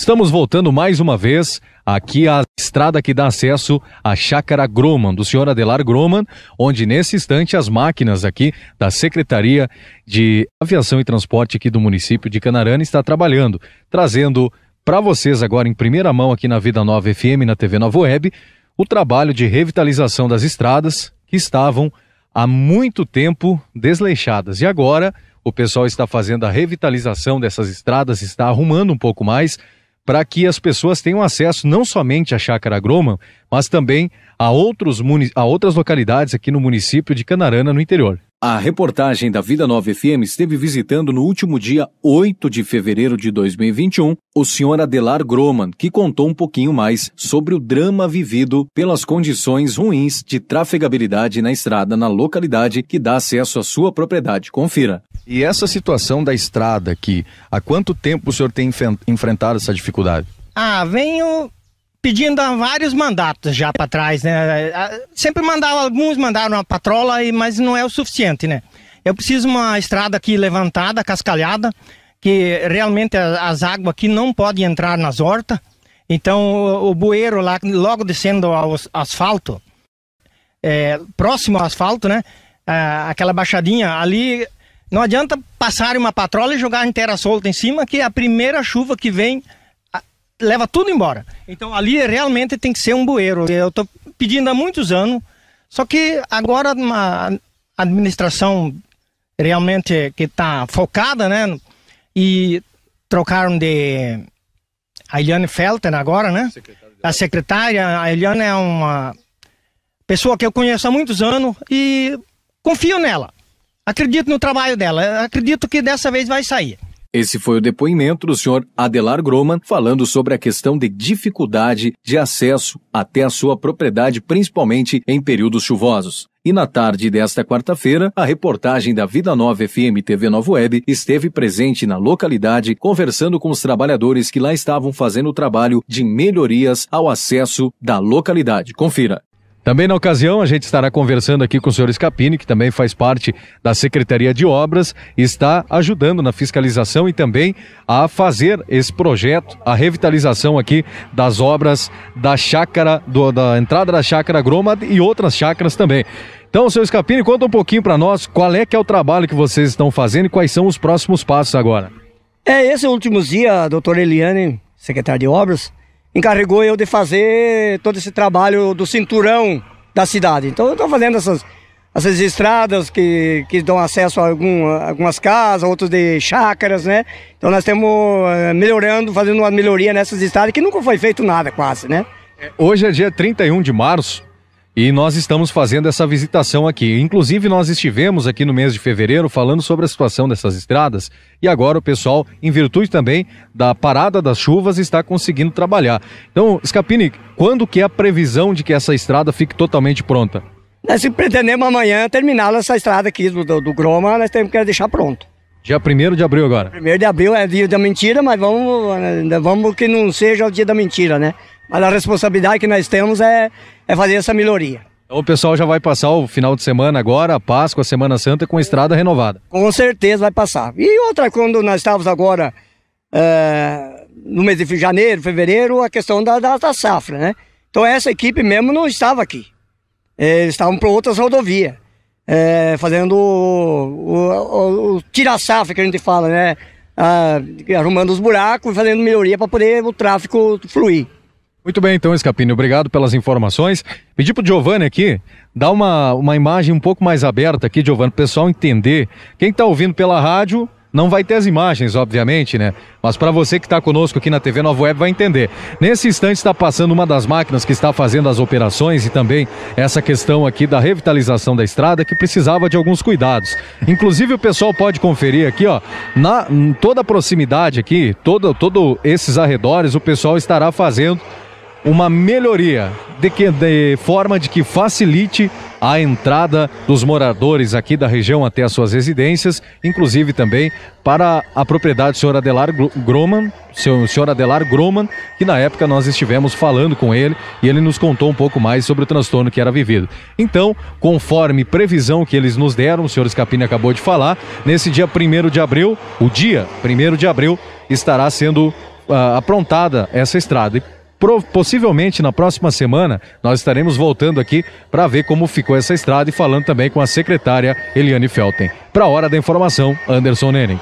Estamos voltando mais uma vez aqui à estrada que dá acesso à Chácara Groman, do senhor Adelar Groman, onde nesse instante as máquinas aqui da Secretaria de Aviação e Transporte aqui do município de Canarana está trabalhando, trazendo para vocês agora em primeira mão aqui na Vida Nova FM, na TV Nova Web, o trabalho de revitalização das estradas que estavam há muito tempo desleixadas. E agora o pessoal está fazendo a revitalização dessas estradas, está arrumando um pouco mais, para que as pessoas tenham acesso não somente à Chácara Groma, mas também a, outros a outras localidades aqui no município de Canarana, no interior. A reportagem da Vida Nova FM esteve visitando no último dia 8 de fevereiro de 2021 o senhor Adelar Groman, que contou um pouquinho mais sobre o drama vivido pelas condições ruins de trafegabilidade na estrada na localidade que dá acesso à sua propriedade. Confira. E essa situação da estrada aqui, há quanto tempo o senhor tem enfrentado essa dificuldade? Ah, venho pedindo há vários mandatos já para trás, né? Sempre mandava, alguns mandaram uma patrola, mas não é o suficiente, né? Eu preciso uma estrada aqui levantada, cascalhada, que realmente as águas aqui não podem entrar nas hortas. Então o bueiro lá, logo descendo ao asfalto, é, próximo ao asfalto, né? aquela baixadinha ali, não adianta passar uma patrola e jogar terra solta em cima, que a primeira chuva que vem leva tudo embora. Então ali é realmente tem que ser um bueiro. Eu estou pedindo há muitos anos, só que agora uma administração realmente que está focada, né? E trocaram de a Eliane Felten agora, né? A secretária, a Eliane é uma pessoa que eu conheço há muitos anos e confio nela. Acredito no trabalho dela, acredito que dessa vez vai sair. Esse foi o depoimento do senhor Adelar Groman falando sobre a questão de dificuldade de acesso até a sua propriedade, principalmente em períodos chuvosos. E na tarde desta quarta-feira, a reportagem da Vida Nova FM TV Nova Web esteve presente na localidade, conversando com os trabalhadores que lá estavam fazendo o trabalho de melhorias ao acesso da localidade. Confira. Também na ocasião, a gente estará conversando aqui com o senhor Scapini, que também faz parte da Secretaria de Obras, está ajudando na fiscalização e também a fazer esse projeto, a revitalização aqui das obras da chácara, do, da entrada da chácara Groma e outras chácaras também. Então, seu Scapini, conta um pouquinho para nós qual é que é o trabalho que vocês estão fazendo e quais são os próximos passos agora. É, esse último dia, a doutora Eliane, secretária de Obras, encarregou eu de fazer todo esse trabalho do cinturão da cidade. Então eu estou fazendo essas, essas estradas que, que dão acesso a algum, algumas casas, outros de chácaras, né? Então nós estamos eh, melhorando, fazendo uma melhoria nessas estradas que nunca foi feito nada quase, né? É, hoje é dia 31 de março, e nós estamos fazendo essa visitação aqui. Inclusive, nós estivemos aqui no mês de fevereiro falando sobre a situação dessas estradas e agora o pessoal, em virtude também da parada das chuvas, está conseguindo trabalhar. Então, Scapini, quando que é a previsão de que essa estrada fique totalmente pronta? Nós pretendemos amanhã terminar essa estrada aqui do, do, do Groma, nós temos que deixar pronto. Dia 1 de abril agora? 1 de abril é dia da mentira, mas vamos, vamos que não seja o dia da mentira, né? Mas a responsabilidade que nós temos é, é fazer essa melhoria. Então, o pessoal já vai passar o final de semana agora, a Páscoa, a Semana Santa, com a estrada renovada. Com certeza vai passar. E outra, quando nós estávamos agora é, no mês de janeiro, fevereiro, a questão da, da, da safra, né? Então essa equipe mesmo não estava aqui. Eh, eles estavam para outras rodovias, é, fazendo o, o, o, o tira-safra que a gente fala, né? Ah, arrumando os buracos e fazendo melhoria para poder o tráfego fluir. Muito bem, então, Escapini, obrigado pelas informações. Pedi para o Giovanni aqui dar uma, uma imagem um pouco mais aberta aqui, Giovanni, para o pessoal entender. Quem está ouvindo pela rádio não vai ter as imagens, obviamente, né? Mas para você que está conosco aqui na TV Nova Web vai entender. Nesse instante está passando uma das máquinas que está fazendo as operações e também essa questão aqui da revitalização da estrada que precisava de alguns cuidados. Inclusive o pessoal pode conferir aqui, ó, na toda a proximidade aqui, todo todo esses arredores, o pessoal estará fazendo uma melhoria de, que, de forma de que facilite a entrada dos moradores aqui da região até as suas residências, inclusive também para a propriedade do senhor Adelar Groman, senhor Adelar Groman, que na época nós estivemos falando com ele e ele nos contou um pouco mais sobre o transtorno que era vivido. Então, conforme previsão que eles nos deram, o senhor Escapini acabou de falar, nesse dia 1 de abril, o dia 1 de abril, estará sendo uh, aprontada essa estrada possivelmente na próxima semana nós estaremos voltando aqui para ver como ficou essa estrada e falando também com a secretária Eliane Felten. Para a Hora da Informação, Anderson Nenning.